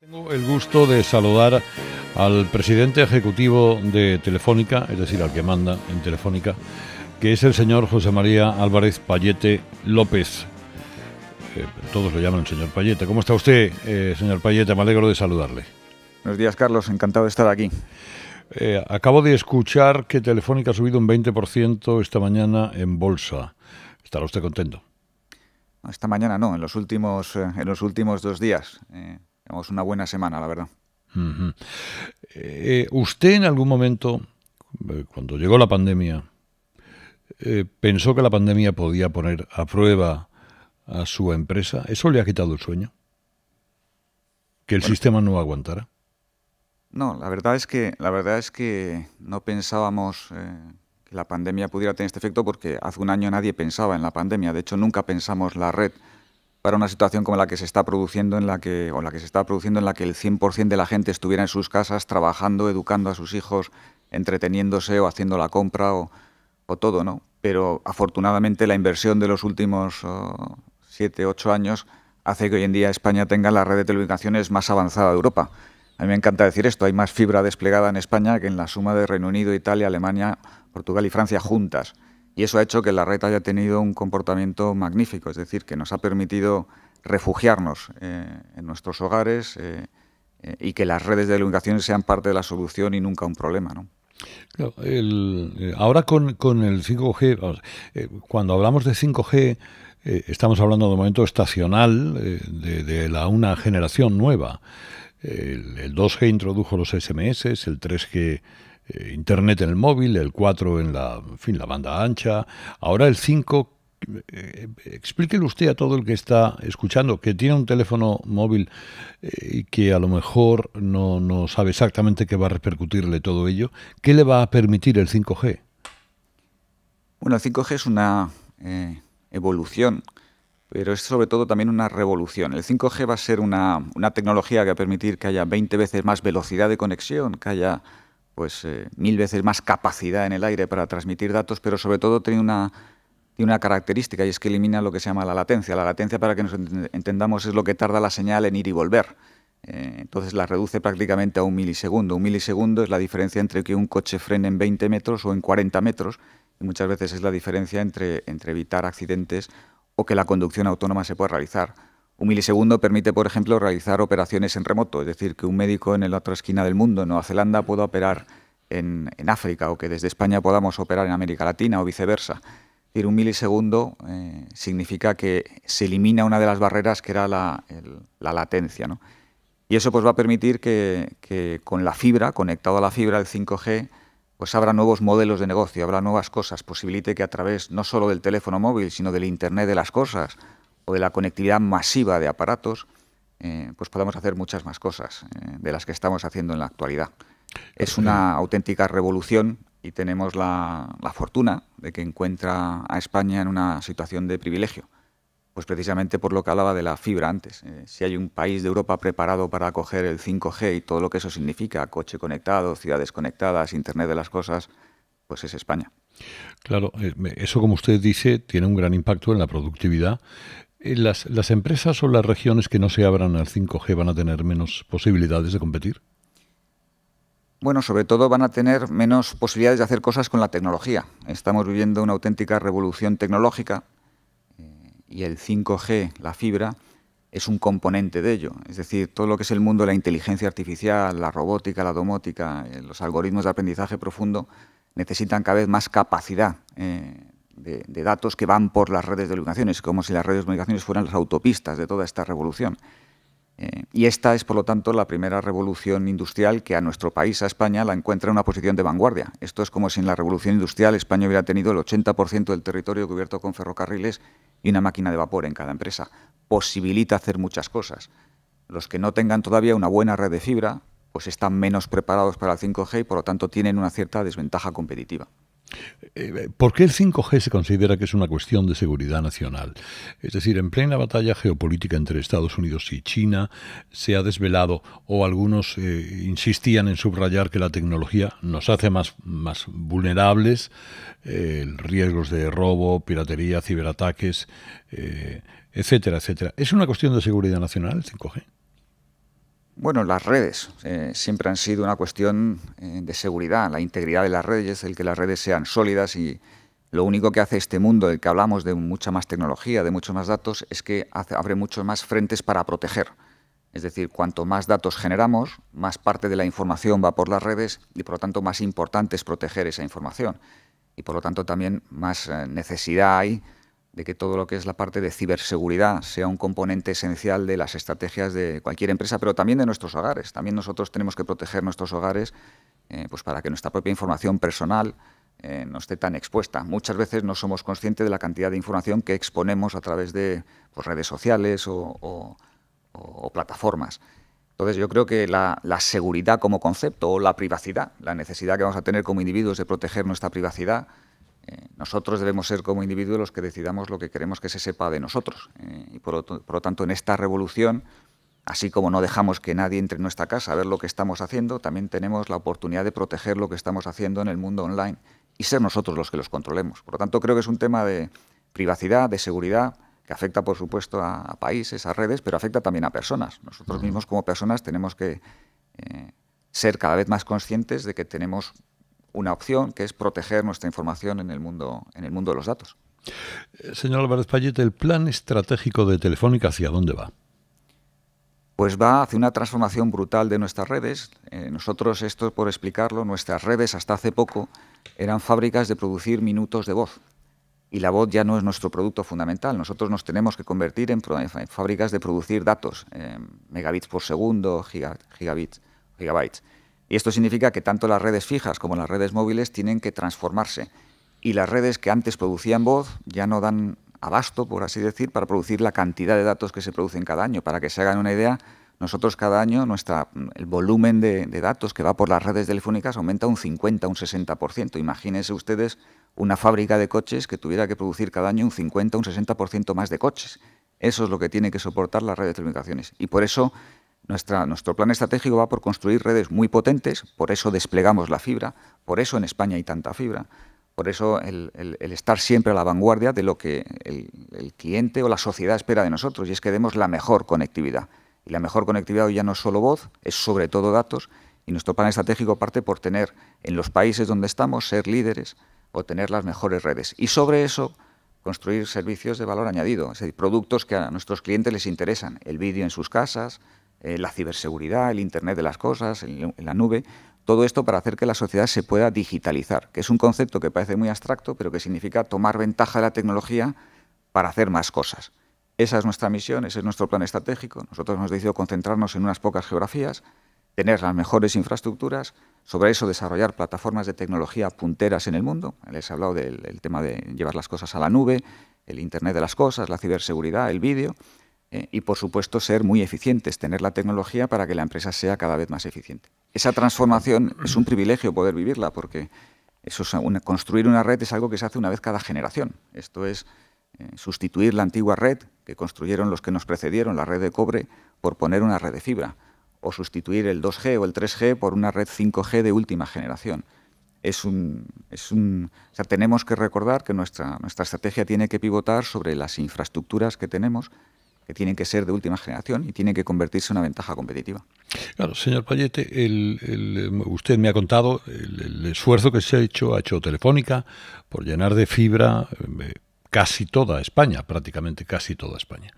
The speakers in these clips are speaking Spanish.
Tengo el gusto de saludar al presidente ejecutivo de Telefónica, es decir, al que manda en Telefónica, que es el señor José María Álvarez Payete López. Eh, todos lo llaman el señor Payete. ¿Cómo está usted, eh, señor Payete? Me alegro de saludarle. Buenos días, Carlos. Encantado de estar aquí. Eh, acabo de escuchar que Telefónica ha subido un 20% esta mañana en bolsa. ¿Estará usted contento? Esta mañana no, en los últimos, en los últimos dos días. Tenemos una buena semana, la verdad. Eh, ¿Usted en algún momento, eh, cuando llegó la pandemia, eh, pensó que la pandemia podía poner a prueba a su empresa? ¿Eso le ha quitado el sueño? ¿Que el sistema no aguantara? No, la verdad es que, la verdad es que no pensábamos... que la pandemia pudiera tener este efecto porque hace un año nadie pensaba en la pandemia. De hecho, nunca pensamos la red para una situación como la que se está produciendo en la que o la que se está produciendo en la que el 100% de la gente estuviera en sus casas trabajando, educando a sus hijos, entreteniéndose o haciendo la compra o, todo, ¿no? Pero afortunadamente la inversión de los últimos 7, 8 años hace que hoy en día España tenga la red de telecomunicaciones más avanzada de Europa. A mí me encanta decir esto, hay más fibra desplegada en España que en la suma de Reino Unido, Italia, Alemania, Portugal y Francia juntas. Y eso ha hecho que la red haya tenido un comportamiento magnífico, es decir, que nos ha permitido refugiarnos eh, en nuestros hogares eh, eh, y que las redes de comunicación sean parte de la solución y nunca un problema. ahora con, el 5G, cuando hablamos de 5G, estamos hablando de un momento estacional de, la, una generación nueva. el, 2G introdujo los SMS, el 3G eh, internet en el móvil, el 4 en la, fin, la banda ancha, ahora el 5 eh, explíquelo usted a todo el que está escuchando, que tiene un teléfono móvil eh, y que a lo mejor no, sabe exactamente qué va a repercutirle todo ello, ¿qué le va a permitir el 5G? Bueno, el 5G es una evolución, pero es sobre todo también una revolución. El 5G va a ser una, una tecnología que va a permitir que haya 20 veces más velocidad de conexión, que haya pues eh, mil veces más capacidad en el aire para transmitir datos, pero sobre todo tiene una, característica y es que elimina lo que se llama la latencia. La latencia, para que nos entendamos, es lo que tarda la señal en ir y volver. Eh, entonces la reduce prácticamente a un milisegundo. Un milisegundo es la diferencia entre que un coche frene en 20 metros o en 40 metros y muchas veces es la diferencia entre evitar accidentes o que la conducción autónoma se pueda realizar un milisegundo permite, por ejemplo, realizar operaciones en remoto, es decir, que un médico en la otra esquina del mundo, en Nueva Zelanda, pueda operar en, África o que desde España podamos operar en América Latina o viceversa. Es decir, un milisegundo eh, significa que se elimina una de las barreras que era la, latencia. Y eso pues, va a permitir que, con la fibra, conectado a la fibra, del 5G, pues habrá nuevos modelos de negocio, habrá nuevas cosas, posibilite que a través no solo del teléfono móvil, sino del Internet de las cosas, o de la conectividad masiva de aparatos, eh, pues podamos hacer muchas más cosas eh, de las que estamos haciendo en la actualidad. Es una auténtica revolución y tenemos la, fortuna de que encuentra a España en una situación de privilegio. Pues precisamente por lo que hablaba de la fibra antes. Eh, si hay un país de Europa preparado para acoger el 5G y todo lo que eso significa, coche conectado, ciudades conectadas, Internet de las cosas, pues es España. Claro, eso como usted dice tiene un gran impacto en la productividad eh, ¿Las, empresas o las regiones que no se abran al 5G van a tener menos posibilidades de competir? Bueno, sobre todo van a tener menos posibilidades de hacer cosas con la tecnología. Estamos viviendo una auténtica revolución tecnológica eh, y el 5G, la fibra, es un componente de ello. Es decir, todo lo que es el mundo de la inteligencia artificial, la robótica, la domótica, eh, los algoritmos de aprendizaje profundo, necesitan cada vez más capacidad de, datos que van por las redes de comunicaciones, como si las redes de comunicaciones fueran las autopistas de toda esta revolución. Eh, y esta es, por lo tanto, la primera revolución industrial que a nuestro país, a España, la encuentra en una posición de vanguardia. Esto es como si en la revolución industrial España hubiera tenido el 80% del territorio cubierto con ferrocarriles y una máquina de vapor en cada empresa. Posibilita hacer muchas cosas. Los que no tengan todavía una buena red de fibra, pues están menos preparados para el 5G y, por lo tanto, tienen una cierta desventaja competitiva. Eh, eh, ¿Por qué el 5G se considera que es una cuestión de seguridad nacional? Es decir, en plena batalla geopolítica entre Estados Unidos y China se ha desvelado, o algunos eh, insistían en subrayar que la tecnología nos hace más, más vulnerables, riesgos de robo, piratería, ciberataques, etcétera, etcétera. ¿Es una cuestión de seguridad nacional el 5G? Bueno, las redes eh, siempre han sido una cuestión eh, de seguridad, la integridad de las redes, el que las redes sean sólidas y lo único que hace este mundo el que hablamos de mucha más tecnología, de muchos más datos, es que abre muchos más frentes para proteger. Es decir, cuanto más datos generamos, más parte de la información va por las redes y por lo tanto más importante es proteger esa información. Y por lo tanto también más eh, necesidad hay de que todo lo que es la parte de ciberseguridad sea un componente esencial de las estrategias de cualquier empresa, pero también de nuestros hogares. También nosotros tenemos que proteger nuestros hogares eh, pues para que nuestra propia información personal eh, no esté tan expuesta. Muchas veces no somos conscientes de la cantidad de información que exponemos a través de pues, redes sociales o, plataformas. Entonces yo creo que la seguridad como concepto o la privacidad, la necesidad que vamos a tener como individuos de proteger nuestra privacidad, eh, nosotros debemos ser como individuos los que decidamos lo que queremos que se sepa de nosotros. Eh, y por lo, tanto, en esta revolución, así como no dejamos que nadie entre en nuestra casa a ver lo que estamos haciendo, también tenemos la oportunidad de proteger lo que estamos haciendo en el mundo online y ser nosotros los que los controlemos. Por lo tanto, creo que es un tema de privacidad, de seguridad, que afecta, por supuesto, a, países, a redes, pero afecta también a personas. Nosotros mismos como personas tenemos que... Eh, ser cada vez más conscientes de que tenemos una opción, que es proteger nuestra información en el mundo, en el mundo de los datos. Eh, señor Álvarez Payet, ¿el plan estratégico de Telefónica hacia dónde va? Pues va hacia una transformación brutal de nuestras redes. Eh, nosotros, esto por explicarlo, nuestras redes hasta hace poco eran fábricas de producir minutos de voz. Y la voz ya no es nuestro producto fundamental. Nosotros nos tenemos que convertir en, fábricas de producir datos, eh, megabits por segundo, gigabits, gigabytes. Y esto significa que tanto las redes fijas como las redes móviles tienen que transformarse. Y las redes que antes producían voz ya no dan abasto, por así decir, para producir la cantidad de datos que se producen cada año. Para que se hagan una idea, nosotros cada año nuestra, el volumen de, datos que va por las redes telefónicas aumenta un 50, un 60%. Imagínense ustedes una fábrica de coches que tuviera que producir cada año un 50, un 60% más de coches. Eso es lo que tiene que soportar las redes de telecomunicaciones. Y por eso nuestro plan estratégico va por construir redes muy potentes, por eso desplegamos la fibra, por eso en España hay tanta fibra, por eso el, el, estar siempre a la vanguardia de lo que el, cliente o la sociedad espera de nosotros, y es que demos la mejor conectividad. Y la mejor conectividad hoy ya no es solo voz, es sobre todo datos, y nuestro plan estratégico parte por tener en los países donde estamos, ser líderes o tener las mejores redes. Y sobre eso construir servicios de valor añadido, es decir, productos que a nuestros clientes les interesan, el vídeo en sus casas, eh, la ciberseguridad, el Internet de las cosas, la nube, todo esto para hacer que la sociedad se pueda digitalizar, que es un concepto que parece muy abstracto, pero que significa tomar ventaja de la tecnología para hacer más cosas. Esa es nuestra misión, ese es nuestro plan estratégico. Nosotros hemos decidido concentrarnos en unas pocas geografías, tener las mejores infraestructuras, sobre eso desarrollar plataformas de tecnología punteras en el mundo. Les he hablado del tema de llevar las cosas a la nube, el Internet de las cosas, la ciberseguridad, el vídeo. ¿eh? y, por supuesto, ser muy eficientes, tener la tecnología para que la empresa sea cada vez más eficiente. Esa transformación es un privilegio poder vivirla, porque eso construir una red es algo que se hace una vez cada generación. Esto es eh, sustituir la antigua red que construyeron los que nos precedieron, la red de cobre, por poner una red de fibra, o sustituir el 2G o el 3G por una red 5G de última generación. Es un, es un, tenemos que recordar que nuestra, nuestra estrategia tiene que pivotar sobre las infraestructuras que tenemos que tienen que ser de última generación y tienen que convertirse en una ventaja competitiva. Claro, señor Payete, usted me ha contado el, esfuerzo que se ha hecho, ha hecho Telefónica por llenar de fibra eh, casi toda España, prácticamente casi toda España,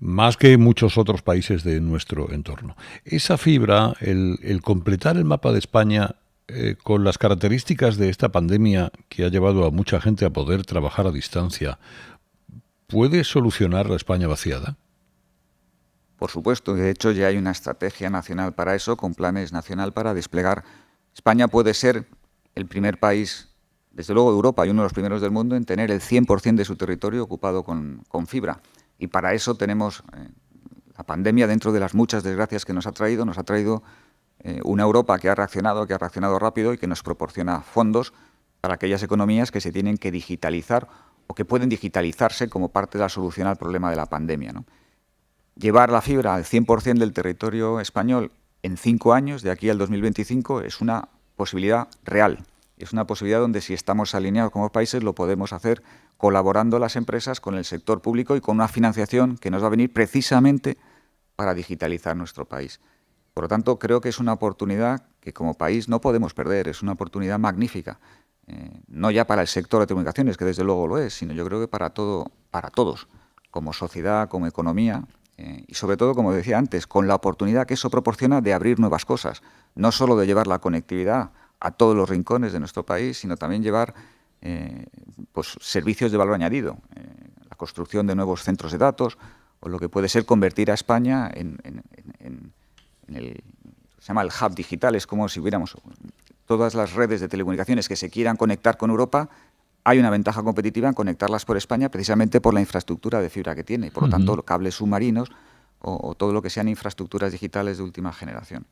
más que muchos otros países de nuestro entorno. Esa fibra, el completar el mapa de España eh, con las características de esta pandemia que ha llevado a mucha gente a poder trabajar a distancia, puede solucionar la España vaciada? Por supuesto, de hecho ya hay una estrategia nacional para eso, con planes nacional para desplegar. España puede ser el primer país, desde luego de Europa y uno de los primeros del mundo, en tener el 100% de su territorio ocupado con, fibra. Y para eso tenemos eh, la pandemia dentro de las muchas desgracias que nos ha traído. Nos ha traído eh, una Europa que ha reaccionado, que ha reaccionado rápido y que nos proporciona fondos para aquellas economías que se tienen que digitalizar o que pueden digitalizarse como parte de la solución al problema de la pandemia. Llevar la fibra al 100% del territorio español en cinco años, de aquí al 2025, es una posibilidad real. Es una posibilidad donde si estamos alineados como países lo podemos hacer colaborando las empresas con el sector público y con una financiación que nos va a venir precisamente para digitalizar nuestro país. Por lo tanto, creo que es una oportunidad que como país no podemos perder, es una oportunidad magnífica eh, no ya para el sector de comunicaciones, que desde luego lo es, sino yo creo que para, todo, para todos, como sociedad, como economía, eh, y sobre todo, como decía antes, con la oportunidad que eso proporciona de abrir nuevas cosas, no solo de llevar la conectividad a todos los rincones de nuestro país, sino también llevar eh, pues, servicios de valor añadido, la construcción de nuevos centros de datos, o lo que puede ser convertir a España en, se llama el hub digital, es como si hubiéramos todas las redes de telecomunicaciones que se quieran conectar con Europa, hay una ventaja competitiva en conectarlas por España precisamente por la infraestructura de fibra que tiene. Por lo tanto, los cables submarinos o, todo lo que sean infraestructuras digitales de última generación.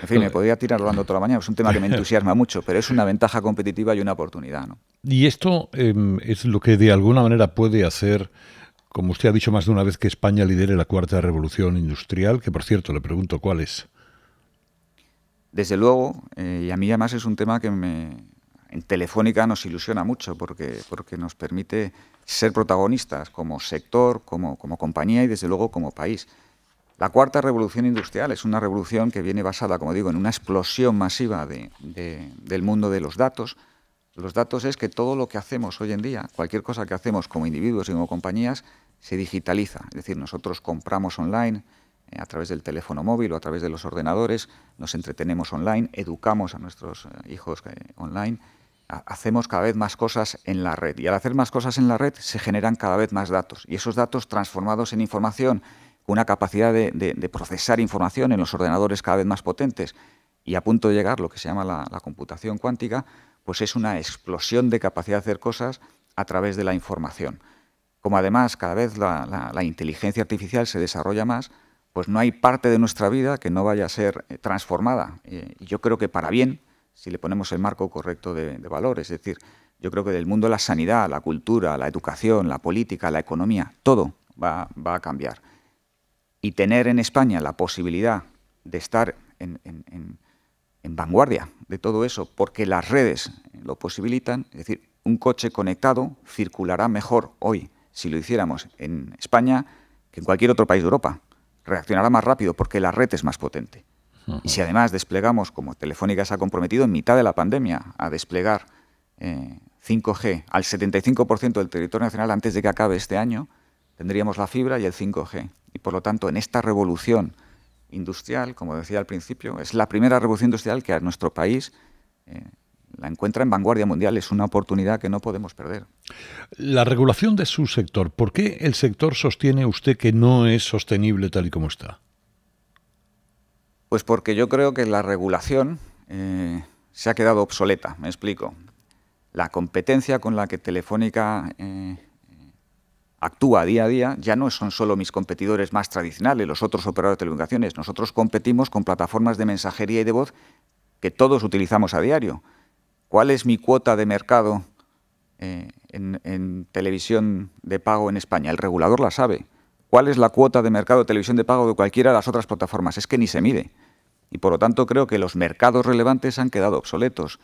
En fin, me podría tirar hablando toda la mañana, es un tema que me entusiasma mucho, pero es una ventaja competitiva y una oportunidad. Y esto em, es lo que de alguna manera puede hacer como usted ha dicho más de una vez, que España lidere la cuarta revolución industrial, que por cierto le pregunto cuál es. Desde luego, eh, y a mí además es un tema que me, en Telefónica nos ilusiona mucho porque, porque nos permite ser protagonistas como sector, como, compañía y desde luego como país. La cuarta revolución industrial es una revolución que viene basada, como digo, en una explosión masiva del mundo de los datos. Los datos es que todo lo que hacemos hoy en día, cualquier cosa que hacemos como individuos y como compañías, se digitaliza. Es decir, nosotros compramos online, eh, a través del teléfono móvil o a través de los ordenadores, nos entretenemos online, educamos a nuestros eh, hijos eh, online, hacemos cada vez más cosas en la red. Y al hacer más cosas en la red se generan cada vez más datos. Y esos datos transformados en información, una capacidad de, procesar información en los ordenadores cada vez más potentes y a punto de llegar lo que se llama la, computación cuántica, pues es una explosión de capacidad de hacer cosas a través de la información. Como además cada vez la inteligencia artificial se desarrolla más, pues no hay parte de nuestra vida que no vaya a ser eh, transformada. y yo creo que para bien, si le ponemos el marco correcto de, valor. Es decir, yo creo que del mundo de la sanidad, la cultura, la educación, la política, la economía, todo va, a cambiar. Y tener en España la posibilidad de estar en, vanguardia de todo eso, porque las redes lo posibilitan, es decir, un coche conectado circulará mejor hoy si lo hiciéramos en España que en cualquier otro país de Europa reaccionará más rápido porque la red es más potente. Y si además desplegamos, como Telefónica se ha comprometido en mitad de la pandemia, a desplegar 5G eh, al 75% del territorio nacional antes de que acabe este año, tendríamos la fibra y el 5G. Y por lo tanto, en esta revolución industrial, como decía al principio, es la primera revolución industrial que a nuestro país eh, la encuentra en vanguardia mundial. Es una oportunidad que no podemos perder. La regulación de su sector, ¿por qué el sector sostiene usted que no es sostenible tal y como está? Pues porque yo creo que la regulación eh, se ha quedado obsoleta, me explico. La competencia con la que Telefónica eh, actúa día a día ya no son solo mis competidores más tradicionales, los otros operadores de telecomunicaciones. Nosotros competimos con plataformas de mensajería y de voz que todos utilizamos a diario cuál es mi cuota de mercado eh, en, televisión de pago en España. El regulador la sabe. ¿Cuál es la cuota de mercado de televisión de pago de cualquiera de las otras plataformas? Es que ni se mide. Y por lo tanto creo que los mercados relevantes han quedado obsoletos.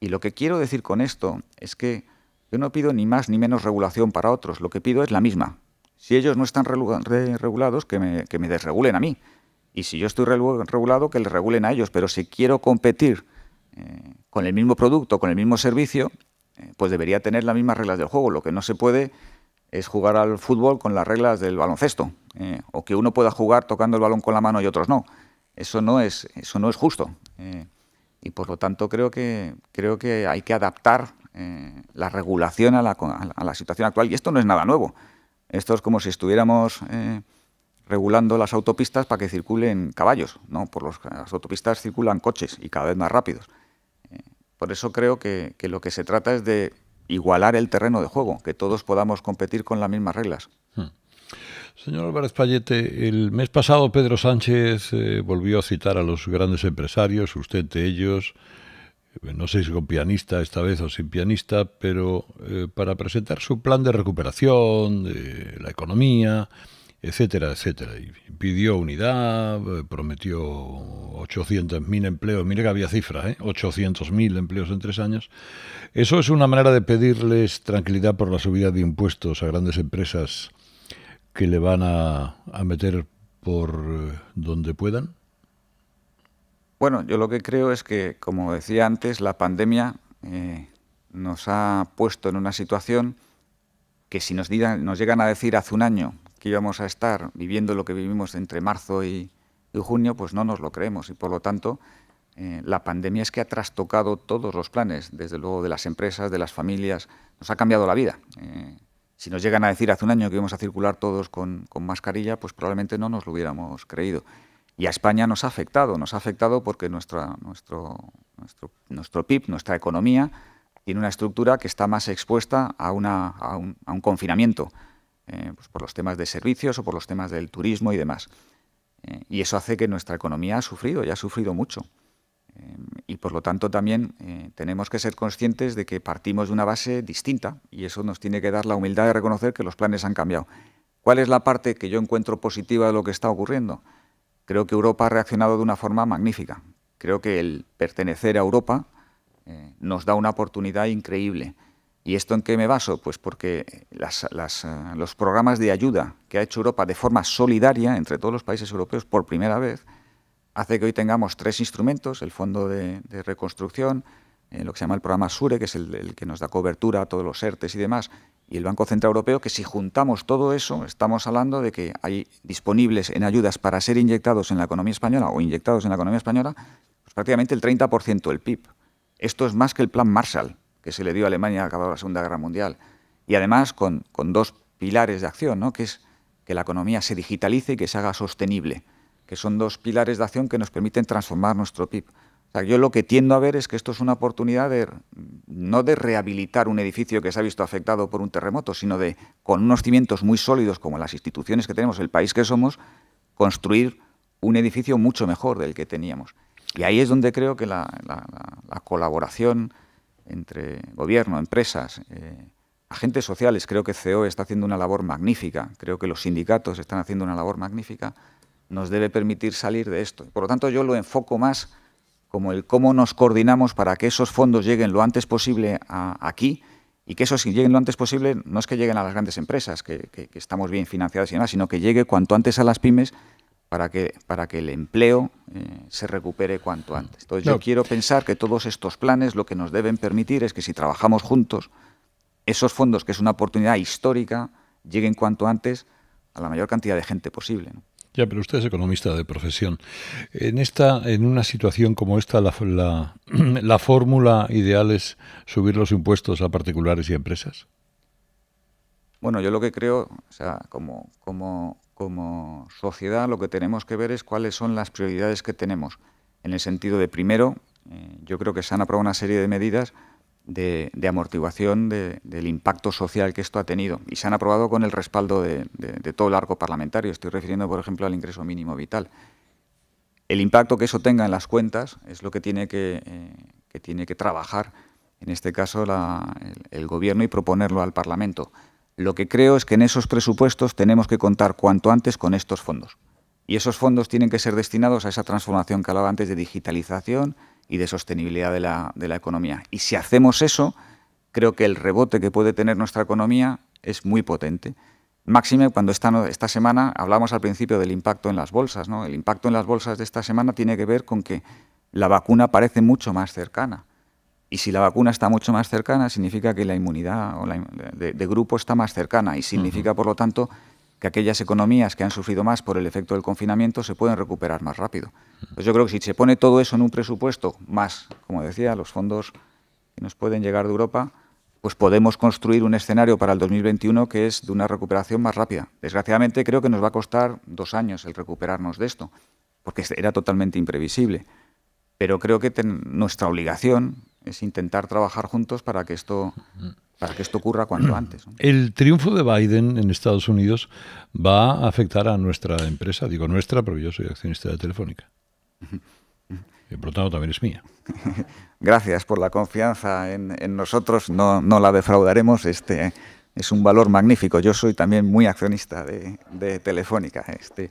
Y lo que quiero decir con esto es que yo no pido ni más ni menos regulación para otros, lo que pido es la misma. Si ellos no están regulados, que me, que me desregulen a mí. Y si yo estoy regulado, que les regulen a ellos. Pero si quiero competir eh, con el mismo producto, con el mismo servicio, eh, pues debería tener las mismas reglas del juego. Lo que no se puede es jugar al fútbol con las reglas del baloncesto, eh, o que uno pueda jugar tocando el balón con la mano y otros no. Eso no es, eso no es justo. y por lo tanto creo que, creo que hay que adaptar la regulación a la, situación actual. Y esto no es nada nuevo. Esto es como si estuviéramos regulando las autopistas para que circulen caballos. ¿no? Por las autopistas circulan coches y cada vez más rápidos. Por eso creo que, lo que se trata es de igualar el terreno de juego, que todos podamos competir con las mismas reglas. Hmm. Señor Álvarez Payete, el mes pasado Pedro Sánchez eh, volvió a citar a los grandes empresarios, usted de ellos, eh, no sé si con pianista esta vez o sin pianista, pero eh, para presentar su plan de recuperación, de la economía, etcétera, etcétera. Y pidió unidad, eh, prometió 800.000 empleos, mire que había cifras, ¿eh? 800.000 empleos en tres años. Eso es una manera de pedirles tranquilidad por la subida de impuestos a grandes empresas que le van a, a meter por eh, donde puedan. Bueno, yo lo que creo es que, como decía antes, la pandemia eh, nos ha puesto en una situación que si nos, digan, nos llegan a decir hace un año que íbamos a estar viviendo lo que vivimos entre marzo y, junio, pues no nos lo creemos y por lo tanto eh, la pandemia es que ha trastocado todos los planes, desde luego de las empresas, de las familias, nos ha cambiado la vida. Eh, si nos llegan a decir hace un año que íbamos a circular todos con, mascarilla, pues probablemente no nos lo hubiéramos creído. Y a España nos ha afectado, nos ha afectado porque nuestro, PIB, nuestra economía, tiene una estructura que está más expuesta a un confinamiento. Eh, pues por los temas de servicios o por los temas del turismo y demás. Eh, y eso hace que nuestra economía ha sufrido y ha sufrido mucho. Eh, y por lo tanto también tenemos que ser conscientes de que partimos de una base distinta y eso nos tiene que dar la humildad de reconocer que los planes han cambiado. ¿Cuál es la parte que yo encuentro positiva de lo que está ocurriendo? Creo que Europa ha reaccionado de una forma magnífica. Creo que el pertenecer a Europa nos da una oportunidad increíble. ¿Y esto en qué me baso? Pues porque eh, los programas de ayuda que ha hecho Europa de forma solidaria entre todos los países europeos por primera vez hace que hoy tengamos tres instrumentos, el Fondo de, Reconstrucción, eh, lo que se llama el programa SURE, que es el, que nos da cobertura a todos los ERTES y demás, y el Banco Central Europeo, que si juntamos todo eso, estamos hablando de que hay disponibles en ayudas para ser inyectados en la economía española o inyectados en la economía española, pues prácticamente el 30% del PIB. Esto es más que el plan Marshall que se le dio a Alemania acabada la Segunda Guerra Mundial. Y además con, con dos pilares de acción, ¿no? que es que la economía se digitalice y que se haga sostenible, que son dos pilares de acción que nos permiten transformar nuestro PIB. sea, yo lo que tiendo a ver es que esto es una oportunidad de, no de rehabilitar un edificio que se ha visto afectado por un terremoto, sino de, con unos cimientos muy sólidos como las instituciones que tenemos, el país que somos, construir un edificio mucho mejor del que teníamos. Y ahí es donde creo que la, la colaboración entre gobierno, empresas, eh, agentes sociales. Creo que COE está haciendo una labor magnífica, creo que los sindicatos están haciendo una labor magnífica, nos debe permitir salir de esto. Por lo tanto, yo lo enfoco más como el cómo nos coordinamos para que esos fondos lleguen lo antes posible aquí y que esos lleguen lo antes posible, no es que lleguen a las grandes empresas, que, estamos bien financiadas y demás, sino que llegue cuanto antes a las pymes para que, para que el empleo eh, se recupere cuanto antes. Entonces yo quiero pensar que todos estos planes lo que nos deben permitir es que si trabajamos juntos, esos fondos, que es una oportunidad histórica, lleguen cuanto antes a la mayor cantidad de gente posible. Ya, pero usted es economista de profesión. En esta, en una situación como esta, la, la, la fórmula ideal es subir los impuestos a particulares y empresas. Bueno, yo lo que creo, o sea, como, como, como sociedad lo que tenemos que ver es cuáles son las prioridades que tenemos. En el sentido de, primero, eh, yo creo que se han aprobado una serie de medidas de, amortiguación del impacto social que esto ha tenido y se han aprobado con el respaldo de, todo el arco parlamentario. Estoy refiriendo, por ejemplo, al ingreso mínimo vital. El impacto que eso tenga en las cuentas es lo que tiene que, eh, tiene que trabajar, en este caso, el Gobierno y proponerlo al Parlamento. Lo que creo es que en esos presupuestos tenemos que contar cuanto antes con estos fondos. Y esos fondos tienen que ser destinados a esa transformación que hablaba antes de digitalización y de sostenibilidad de la, economía. Y si hacemos eso, creo que el rebote que puede tener nuestra economía es muy potente. Máxime, cuando esta, esta semana hablamos al principio del impacto en las bolsas. ¿no? El impacto en las bolsas de esta semana tiene que ver con que la vacuna parece mucho más cercana. Y si la vacuna está mucho más cercana, significa que la inmunidad de, grupo está más cercana y significa, por lo tanto, que aquellas economías que han sufrido más por el efecto del confinamiento se pueden recuperar más rápido. Pues yo creo que si se pone todo eso en un presupuesto, más, como decía, los fondos que nos pueden llegar de Europa, pues podemos construir un escenario para el 2021 que es de una recuperación más rápida. Desgraciadamente creo que nos va a costar dos años el recuperarnos de esto, porque era totalmente imprevisible. Pero creo que nuestra obligación es intentar trabajar juntos para que esto, para que esto ocurra cuanto antes. El triunfo de Biden en Estados Unidos va a afectar a nuestra empresa, digo nuestra, pero yo soy accionista de Telefónica. Y por también es mía. Gracias por la confianza en, nosotros, no, la defraudaremos. Este, es un valor magnífico. Yo soy también muy accionista de, Telefónica. Este.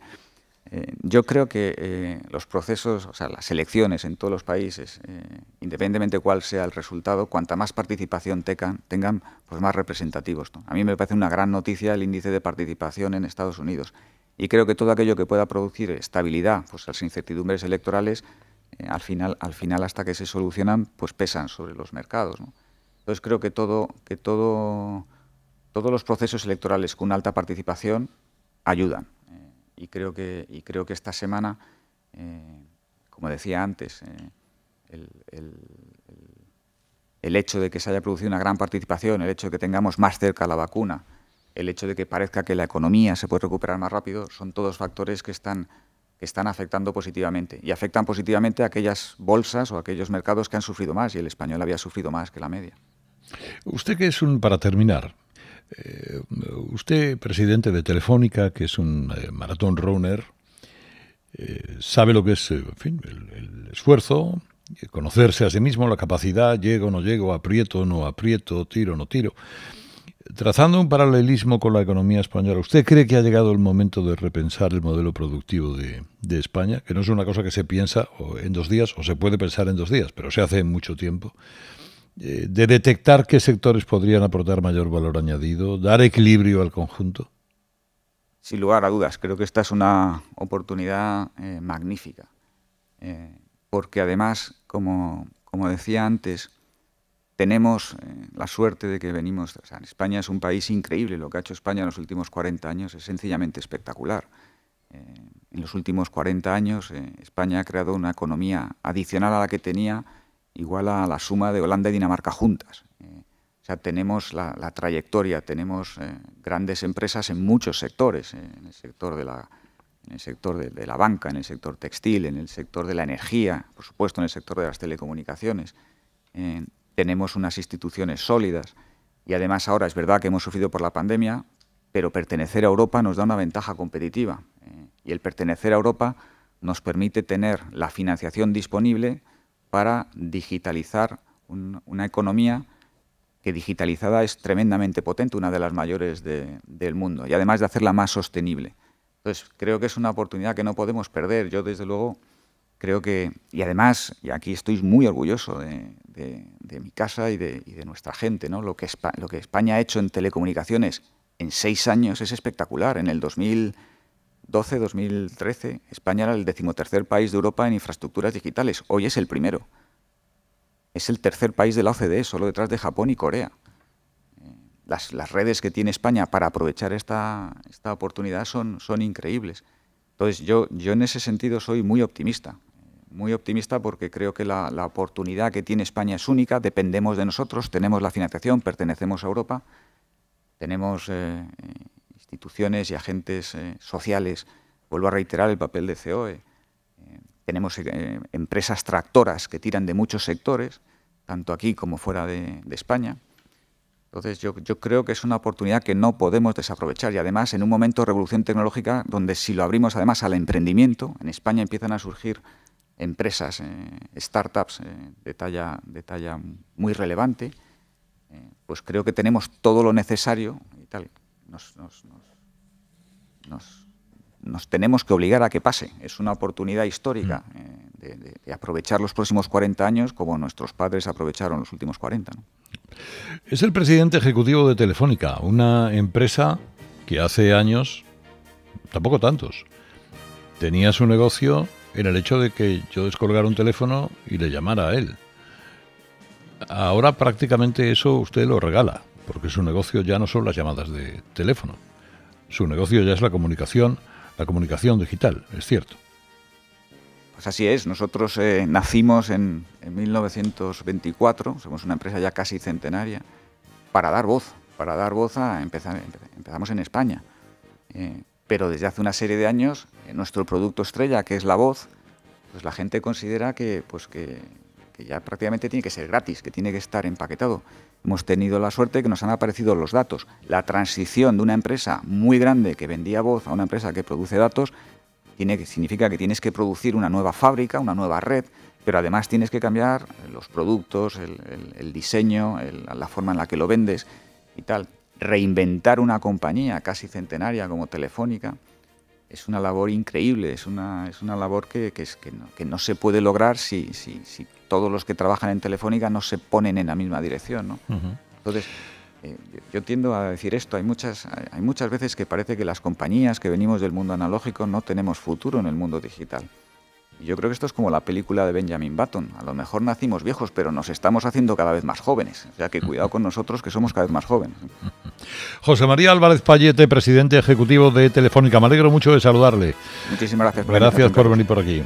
Eh, yo creo que eh, los procesos, o sea, las elecciones en todos los países, eh, independientemente cuál sea el resultado, cuanta más participación tengan, pues más representativos. A mí me parece una gran noticia el índice de participación en Estados Unidos. Y creo que todo aquello que pueda producir estabilidad, pues las incertidumbres electorales, al, final, al final hasta que se solucionan, pues pesan sobre los mercados. Entonces creo que, todo, que todo, todos los procesos electorales con alta participación ayudan y creo que, esta semana, eh, como decía antes, eh, el, hecho de que se haya producido una gran participación, el hecho de que tengamos más cerca la vacuna, el hecho de que parezca que la economía se puede recuperar más rápido, son todos factores que están, que están afectando positivamente. Y afectan positivamente a aquellas bolsas o a aquellos mercados que han sufrido más, y el español había sufrido más que la media. Usted qué es un, para terminar, eh, usted, presidente de Telefónica, que es un eh, maratón runner, eh, sabe lo que es el, esfuerzo, conocerse a sí mismo, la capacidad, llego, no llego, aprieto, no aprieto, tiro, no tiro. Trazando un paralelismo con la economía española, ¿usted cree que ha llegado el momento de repensar el modelo productivo de, de España? Que no es una cosa que se piensa en dos días o se puede pensar en dos días, pero se hace en mucho tiempo. Eh, de detectar qué sectores podrían aportar mayor valor añadido, dar equilibrio al conjunto? Sin lugar a dudas, creo que esta es una oportunidad eh, magnífica, eh, porque además, como, decía antes, tenemos la suerte de que venimos, España es un país increíble, lo que ha hecho España en los últimos 40 años es sencillamente espectacular. en los últimos 40 años España ha creado una economía adicional a la que tenía, igual a la suma de Holanda y Dinamarca juntas. Eh, o sea, tenemos la, trayectoria, tenemos eh, grandes empresas en muchos sectores, eh, en el sector de la en el sector de, la banca, en el sector textil, en el sector de la energía, por supuesto en el sector de las telecomunicaciones. tenemos unas instituciones sólidas y además ahora es verdad que hemos sufrido por la pandemia, pero pertenecer a Europa nos da una ventaja competitiva. y el pertenecer a Europa nos permite tener la financiación disponible para digitalizar una economía que digitalizada es tremendamente potente, una de las mayores del mundo, y además de hacerla más sostenible. Entonces, creo que es una oportunidad que no podemos perder. Yo, desde luego, creo que, y además, y aquí estoy muy orgulloso de, mi casa y de, nuestra gente, ¿no? lo, que lo que España ha hecho en telecomunicaciones en seis años es espectacular. En el 2000 12 2013 España era el decimotercer país de Europa en infraestructuras digitales. Hoy es el primero. Es el tercer país de la OCDE, solo detrás de Japón y Corea. Eh, las, redes que tiene España para aprovechar esta, oportunidad son, son increíbles. Entonces, yo, yo en ese sentido soy muy optimista. Eh, muy optimista porque creo que la, oportunidad que tiene España es única, dependemos de nosotros, tenemos la financiación, pertenecemos a Europa, tenemos eh, instituciones y agentes eh, sociales. Vuelvo a reiterar el papel de COE. Eh, tenemos eh, empresas tractoras que tiran de muchos sectores, tanto aquí como fuera de, España. Entonces yo, creo que es una oportunidad que no podemos desaprovechar y además en un momento de revolución tecnológica donde si lo abrimos además al emprendimiento, en España empiezan a surgir empresas, startups de, talla, de, talla, muy relevante, pues creo que tenemos todo lo necesario y tal, nos, nos, tenemos que obligar a que pase. Es una oportunidad histórica mm. eh, de, aprovechar los próximos 40 años como nuestros padres aprovecharon los últimos 40. Es el presidente ejecutivo de Telefónica, una empresa que hace años, tampoco tantos, tenía su negocio en el hecho de que yo descolgara un teléfono y le llamara a él. Ahora prácticamente eso usted lo regala porque su negocio ya no son las llamadas de teléfono. Su negocio ya es la comunicación, la comunicación digital, es cierto. Pues así es, nosotros eh, nacimos en, 1924, somos una empresa ya casi centenaria, para dar voz, para dar voz a empezamos en España. Eh, pero desde hace una serie de años, eh, nuestro producto estrella, que es la voz, pues la gente considera que, pues que, que ya prácticamente tiene que ser gratis, que tiene que estar empaquetado hemos tenido la suerte que nos han aparecido los datos. La transición de una empresa muy grande que vendía voz a una empresa que produce datos tiene significa que tienes que producir una nueva fábrica, una nueva red, pero además tienes que cambiar los productos, el, diseño, la forma en la que lo vendes y tal. Reinventar una compañía casi centenaria como Telefónica es una labor increíble, es una, labor que, no, se puede lograr si todos los que trabajan en Telefónica no se ponen en la misma dirección. ¿no? Entonces, eh, yo, tiendo a decir esto, hay muchas, hay muchas veces que parece que las compañías que venimos del mundo analógico no tenemos futuro en el mundo digital. Y yo creo que esto es como la película de Benjamin Button. A lo mejor nacimos viejos, pero nos estamos haciendo cada vez más jóvenes. O sea que cuidado con nosotros, que somos cada vez más jóvenes. José María Álvarez Payete, presidente ejecutivo de Telefónica. Me alegro mucho de saludarle. Muchísimas gracias Gracias por venir por aquí.